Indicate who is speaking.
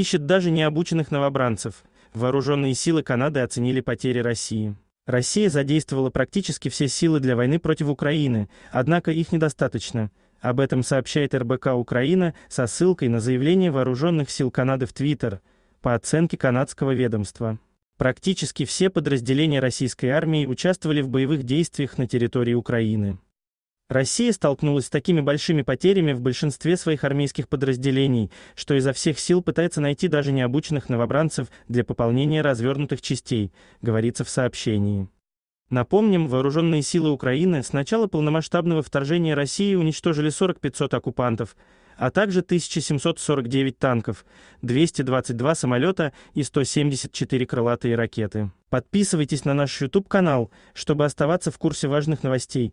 Speaker 1: Ищет даже необученных новобранцев. Вооруженные силы Канады оценили потери России. Россия задействовала практически все силы для войны против Украины, однако их недостаточно. Об этом сообщает РБК Украина со ссылкой на заявление вооруженных сил Канады в Твиттер, по оценке канадского ведомства. Практически все подразделения российской армии участвовали в боевых действиях на территории Украины. Россия столкнулась с такими большими потерями в большинстве своих армейских подразделений, что изо всех сил пытается найти даже необученных новобранцев для пополнения развернутых частей, говорится в сообщении. Напомним, вооруженные силы Украины с начала полномасштабного вторжения России уничтожили 4500 оккупантов, а также 1749 танков, 222 самолета и 174 крылатые ракеты. Подписывайтесь на наш YouTube-канал, чтобы оставаться в курсе важных новостей,